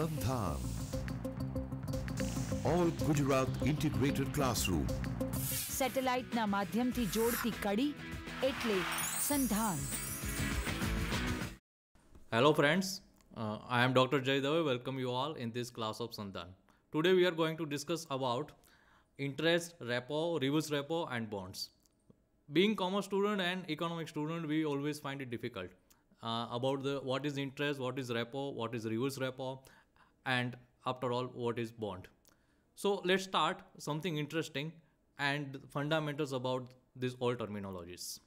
Anusandhan. All Gujarat Integrated Classroom. Satellite na madhyam thi jodti kadi, etle sandhan. Hello friends, uh, I am Dr. Jay Dave. Welcome you all in this class of sandhan. Today we are going to discuss about interest, repo, reverse repo and bonds. Being commerce student and economic student, we always find it difficult uh, about the what is interest, what is repo, what is reverse repo, and after all what is bond so let's start something interesting and fundamentals about these all terminologies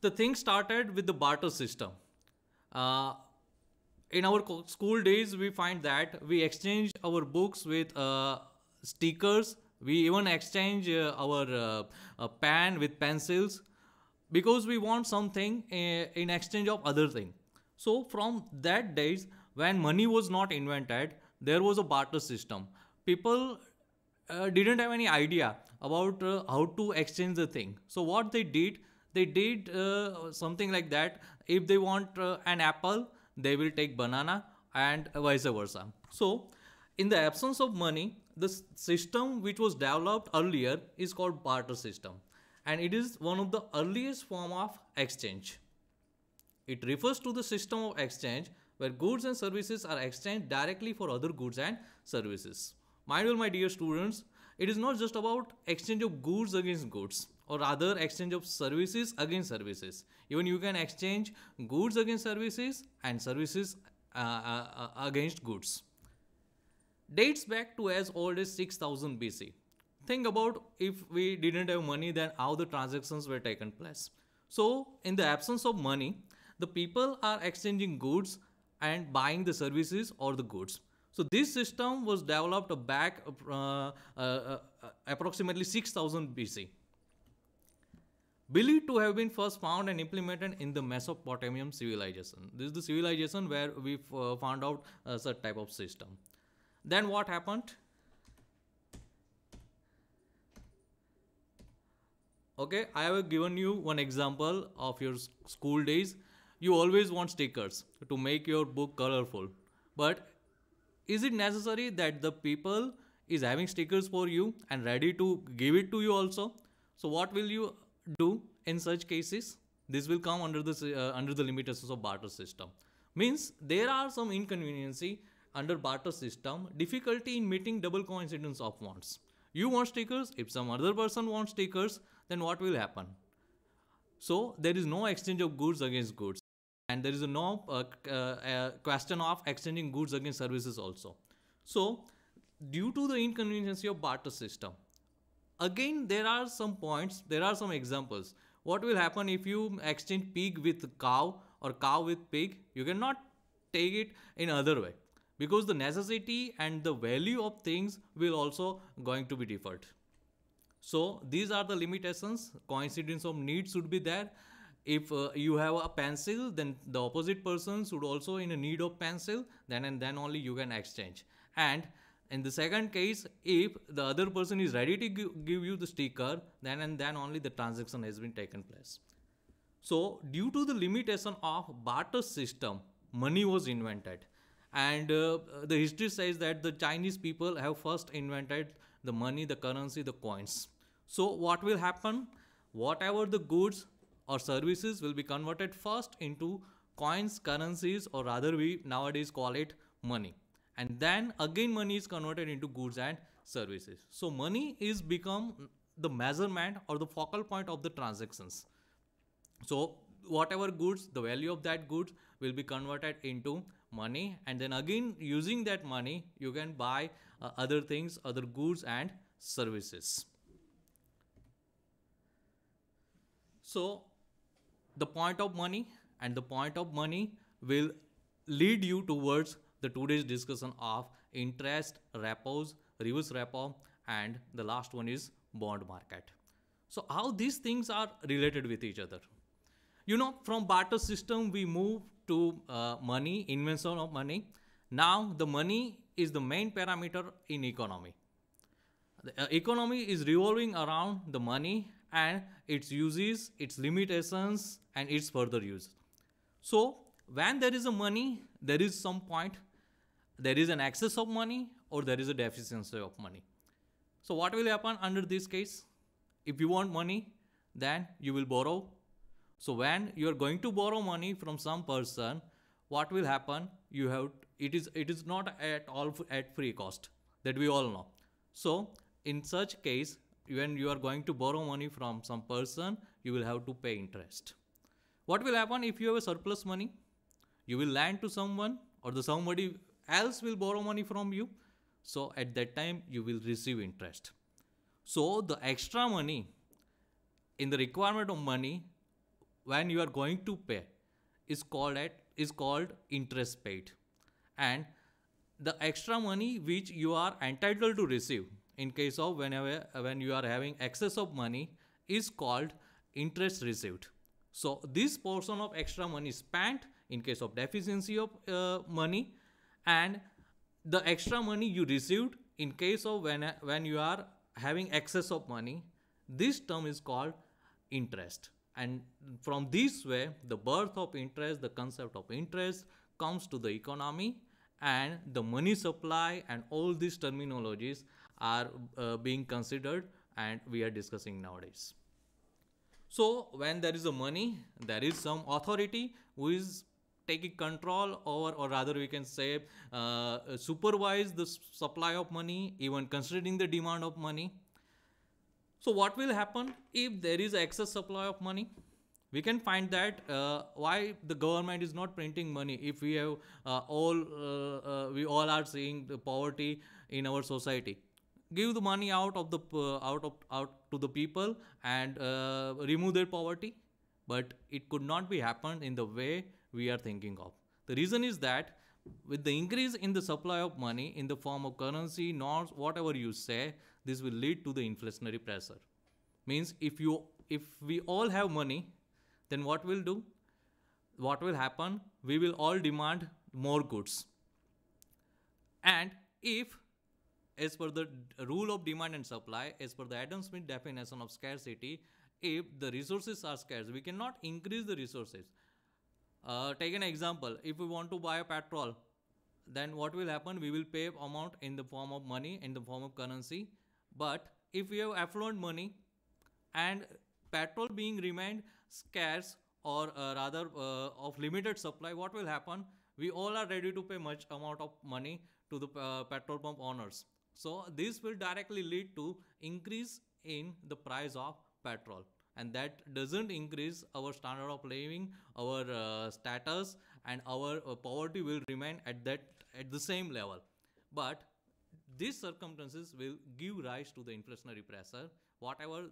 the thing started with the barter system uh, in our school days we find that we exchange our books with uh, stickers we even exchange uh, our uh, pen with pencils because we want something uh, in exchange of other thing so from that days when money was not invented there was a barter system. People uh, didn't have any idea about uh, how to exchange the thing. So what they did, they did uh, something like that. If they want uh, an apple, they will take banana and vice versa. So in the absence of money, the system which was developed earlier is called barter system. And it is one of the earliest form of exchange. It refers to the system of exchange where goods and services are exchanged directly for other goods and services. Mind well, my dear students, it is not just about exchange of goods against goods or rather exchange of services against services. Even you can exchange goods against services and services uh, uh, uh against goods. Dates back to as old as 6000 BC. Think about if we didn't have money, then how the transactions were taken place. So, in the absence of money, the people are exchanging goods and buying the services or the goods. So this system was developed back uh, uh, uh approximately 6000 BC. Believed to have been first found and implemented in the Mesopotamian civilization. This is the civilization where we uh, found out uh, such type of system. Then what happened? Okay, I have given you one example of your school days you always want stickers to make your book colorful but is it necessary that the people is having stickers for you and ready to give it to you also so what will you do in such cases this will come under the uh, under the limitations of barter system means there are some inconveniency under barter system difficulty in meeting double coincidence of wants you want stickers if some other person wants stickers then what will happen so there is no exchange of goods against goods and there is no uh, uh, question of exchanging goods against services also. So due to the inconveniency of barter system, again there are some points, there are some examples. What will happen if you exchange pig with cow or cow with pig? You cannot take it in other way because the necessity and the value of things will also going to be different. So these are the limitations. Coincidence of needs should be there if uh, you have a pencil then the opposite person should also in a need of pencil then and then only you can exchange and in the second case if the other person is ready to give, you the sticker then and then only the transaction has been taken place so due to the limitation of barter system money was invented and uh, the history says that the chinese people have first invented the money the currency the coins so what will happen whatever the goods or services will be converted first into coins, currencies, or rather we nowadays call it money. And then again money is converted into goods and services. So money is become the measurement or the focal point of the transactions. So whatever goods, the value of that goods will be converted into money. And then again using that money, you can buy uh, other things, other goods and services. So the point of money and the point of money will lead you towards the today's discussion of interest repos reverse repo and the last one is bond market so how these things are related with each other you know from barter system we move to uh, money invention of money now the money is the main parameter in economy the uh, economy is revolving around the money and its uses its limitations and its further use. So when there is a money, there is some point, there is an excess of money or there is a deficiency of money. So what will happen under this case? If you want money, then you will borrow. So when you are going to borrow money from some person, what will happen? You have it is it is not at all at free cost that we all know. So in such case, when you are going to borrow money from some person, you will have to pay interest what will happen if you have a surplus money you will lend to someone or the somebody else will borrow money from you so at that time you will receive interest so the extra money in the requirement of money when you are going to pay is called at is called interest paid and the extra money which you are entitled to receive in case of whenever when you are having excess of money is called interest received so this portion of extra money is spent in case of deficiency of uh, money and the extra money you received in case of when, when you are having excess of money. This term is called interest. And from this way, the birth of interest, the concept of interest comes to the economy and the money supply and all these terminologies are uh, being considered and we are discussing nowadays. So when there is a money, there is some authority who is taking control over or rather we can say uh, uh supervise the supply of money, even considering the demand of money. So what will happen if there is excess supply of money? we can find that uh, why the government is not printing money if we have uh, all uh, uh we all are seeing the poverty in our society give the money out of the out of out to the people and uh, remove their poverty but it could not be happened in the way we are thinking of the reason is that with the increase in the supply of money in the form of currency norms whatever you say this will lead to the inflationary pressure means if you if we all have money then what will do what will happen we will all demand more goods and if as per the rule of demand and supply, as per the Adam Smith definition of scarcity, if the resources are scarce, we cannot increase the resources. Uh, take an example. If we want to buy a petrol, then what will happen? We will pay amount in the form of money, in the form of currency. But if we have affluent money and petrol being remained scarce or uh, rather uh, of limited supply, what will happen? We all are ready to pay much amount of money to the uh, petrol pump owners. So this will directly lead to increase in the price of petrol and that doesn't increase our standard of living our uh, status and our uh, poverty will remain at that at the same level but these circumstances will give rise to the inflationary pressure whatever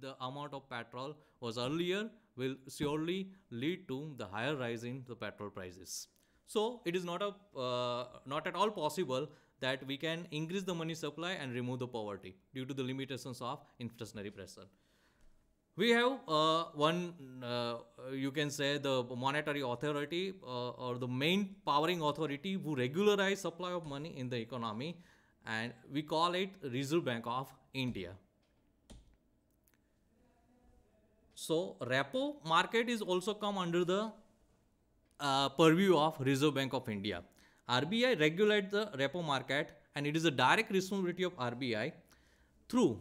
the amount of petrol was earlier will surely lead to the higher rise in the petrol prices so it is not a uh, not at all possible that we can increase the money supply and remove the poverty due to the limitations of inflationary pressure we have uh, one uh, you can say the monetary authority uh, or the main powering authority who regularize supply of money in the economy and we call it reserve bank of india so repo market is also come under the uh, purview of reserve bank of india RBI regulate the repo market and it is a direct responsibility of RBI through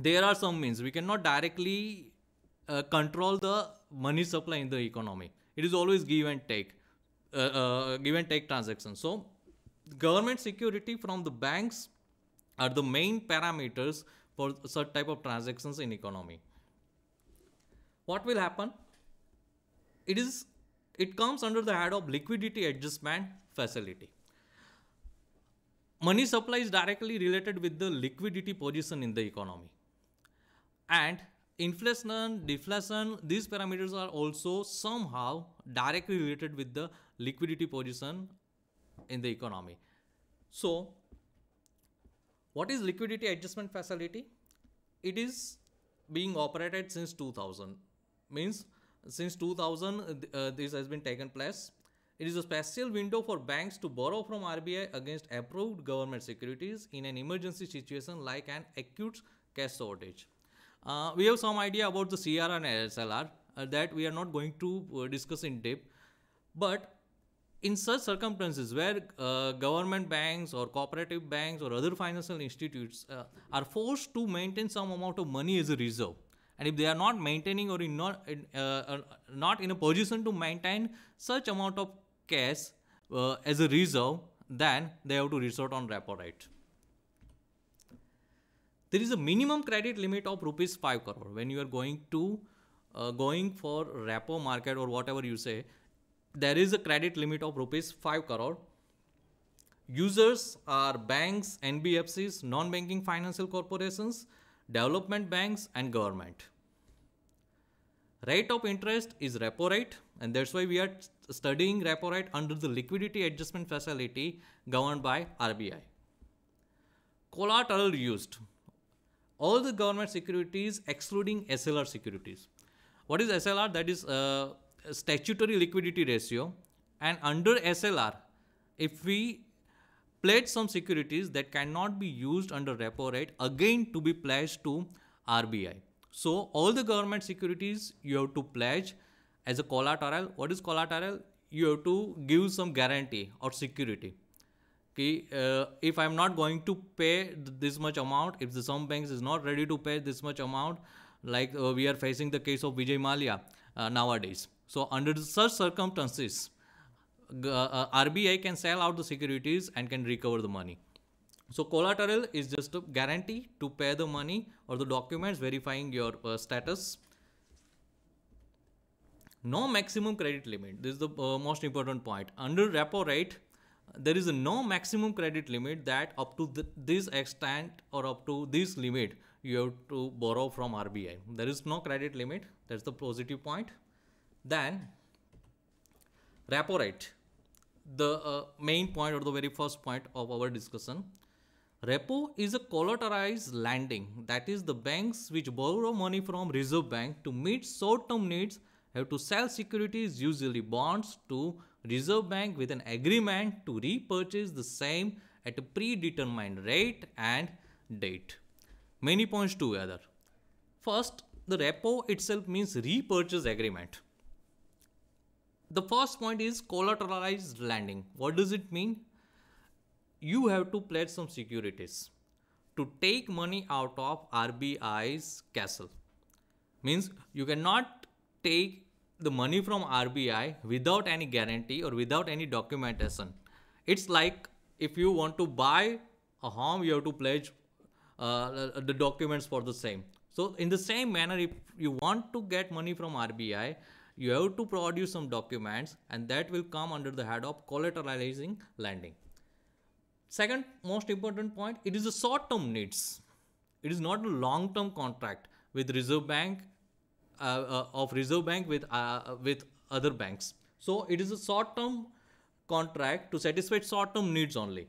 there are some means we cannot directly uh, control the money supply in the economy it is always give and take uh, uh, give and take transactions so government security from the banks are the main parameters for such type of transactions in economy what will happen it is it comes under the head of liquidity adjustment facility money supply is directly related with the liquidity position in the economy and inflation deflation these parameters are also somehow directly related with the liquidity position in the economy so what is liquidity adjustment facility it is being operated since 2000 means since 2000, uh, uh, this has been taken place. It is a special window for banks to borrow from RBI against approved government securities in an emergency situation like an acute cash shortage. Uh, we have some idea about the CR and SLR uh, that we are not going to uh, discuss in depth. But in such circumstances where uh, government banks or cooperative banks or other financial institutes uh, are forced to maintain some amount of money as a reserve, and if they are not maintaining or in not, uh, uh, not in a position to maintain such amount of cash uh, as a reserve, then they have to resort on repo rate. There is a minimum credit limit of rupees 5 crore when you are going to uh, going for repo market or whatever you say. There is a credit limit of rupees 5 crore. Users are banks, NBFCs, non-banking financial corporations, development banks and government. Rate of interest is repo rate and that's why we are studying repo rate under the liquidity adjustment facility governed by RBI. Collateral used. All the government securities excluding SLR securities. What is SLR? That is uh, statutory liquidity ratio and under SLR if we Pledge some securities that cannot be used under repo rate again to be pledged to RBI. So all the government securities you have to pledge as a collateral. What is collateral? You have to give some guarantee or security. Okay, uh, if I'm not going to pay this much amount, if the some banks is not ready to pay this much amount, like uh, we are facing the case of Vijay Malia uh, nowadays. So under such circumstances, uh, RBI can sell out the securities and can recover the money. So collateral is just a guarantee to pay the money or the documents verifying your uh, status. No maximum credit limit. This is the uh, most important point. Under repo rate, there is no maximum credit limit that up to this extent or up to this limit you have to borrow from RBI. There is no credit limit. That's the positive point. Then repo rate the uh, main point or the very first point of our discussion. Repo is a collateralized lending. That is the banks which borrow money from Reserve Bank to meet short-term needs have to sell securities, usually bonds, to Reserve Bank with an agreement to repurchase the same at a predetermined rate and date. Many points together. First, the repo itself means repurchase agreement. The first point is collateralized lending. What does it mean? You have to pledge some securities to take money out of RBI's castle. Means you cannot take the money from RBI without any guarantee or without any documentation. It's like if you want to buy a home, you have to pledge uh, the documents for the same. So in the same manner, if you want to get money from RBI, you have to produce some documents and that will come under the head of collateralizing lending. Second most important point, it is a short-term needs. It is not a long-term contract with Reserve Bank uh, uh, of Reserve Bank with uh, with other banks. So it is a short-term contract to satisfy short-term needs only.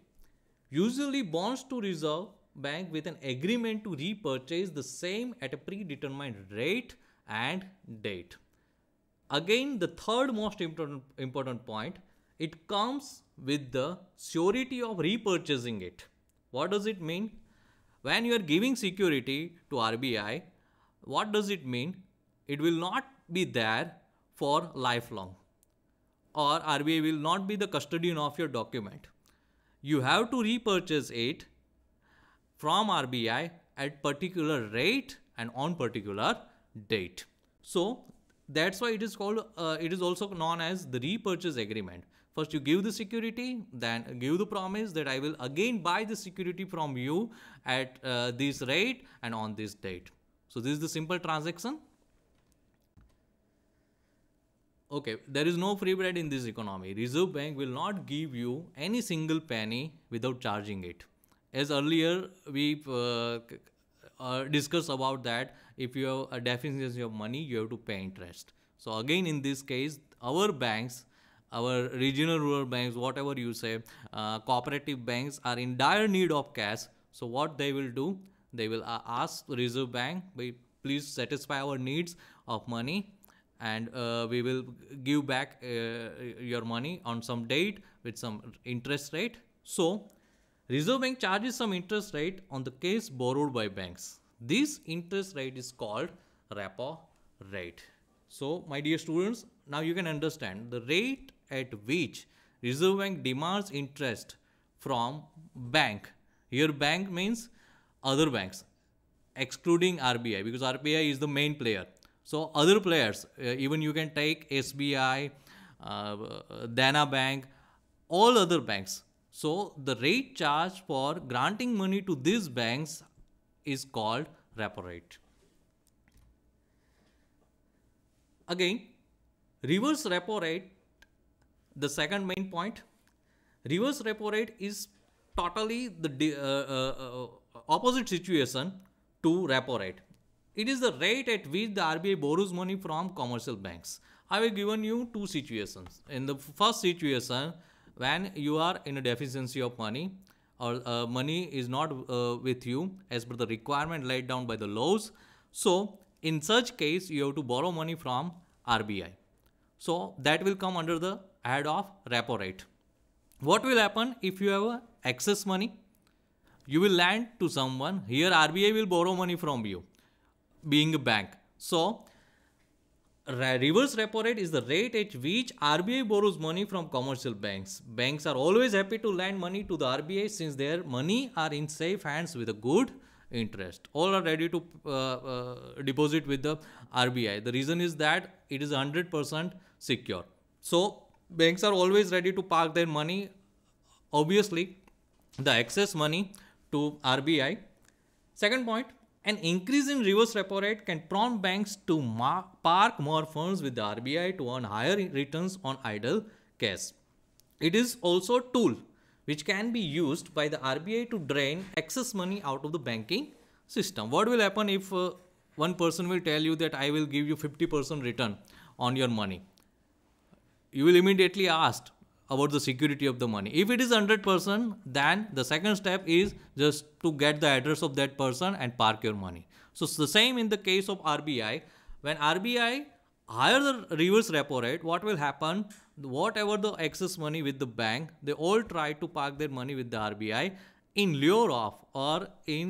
Usually bonds to Reserve Bank with an agreement to repurchase the same at a predetermined rate and date again the third most important important point it comes with the surety of repurchasing it what does it mean when you are giving security to RBI what does it mean it will not be there for lifelong or RBI will not be the custodian of your document you have to repurchase it from RBI at particular rate and on particular date so that's why it is called, uh, it is also known as the repurchase agreement. First, you give the security, then give the promise that I will again buy the security from you at uh, this rate and on this date. So this is the simple transaction. Okay, there is no free bread in this economy. Reserve Bank will not give you any single penny without charging it. As earlier we uh, uh, discussed about that, if you have a deficiency of money, you have to pay interest. So again, in this case, our banks, our regional rural banks, whatever you say, uh, cooperative banks are in dire need of cash. So what they will do, they will uh, ask Reserve Bank, please satisfy our needs of money and uh, we will give back uh, your money on some date with some interest rate. So Reserve Bank charges some interest rate on the case borrowed by banks. This interest rate is called repo rate. So my dear students, now you can understand the rate at which Reserve Bank demands interest from bank. Here bank means other banks excluding RBI because RBI is the main player. So other players, uh, even you can take SBI, uh, Dana Bank, all other banks. So the rate charged for granting money to these banks is called repo rate. Again, reverse repo rate, the second main point, reverse repo rate is totally the uh, uh, uh, opposite situation to repo rate. It is the rate at which the RBI borrows money from commercial banks. I have given you two situations. In the first situation, when you are in a deficiency of money, or uh, money is not uh, with you as per the requirement laid down by the laws. So in such case, you have to borrow money from RBI. So that will come under the add of repo rate. What will happen if you have excess money? You will lend to someone. Here RBI will borrow money from you being a bank. So reverse repo rate is the rate at which RBI borrows money from commercial banks. Banks are always happy to lend money to the RBI since their money are in safe hands with a good interest. All are ready to uh, uh, deposit with the RBI. The reason is that it is 100% secure. So banks are always ready to park their money. Obviously, the excess money to RBI. Second point, an increase in reverse repo rate can prompt banks to park more funds with the RBI to earn higher returns on idle cash. It is also a tool which can be used by the RBI to drain excess money out of the banking system. What will happen if uh, one person will tell you that I will give you 50% return on your money? You will immediately ask, about the security of the money. If it is 100%, then the second step is just to get the address of that person and park your money. So it's the same in the case of RBI. When RBI higher the reverse repo rate, what will happen? Whatever the excess money with the bank, they all try to park their money with the RBI in lieu of or in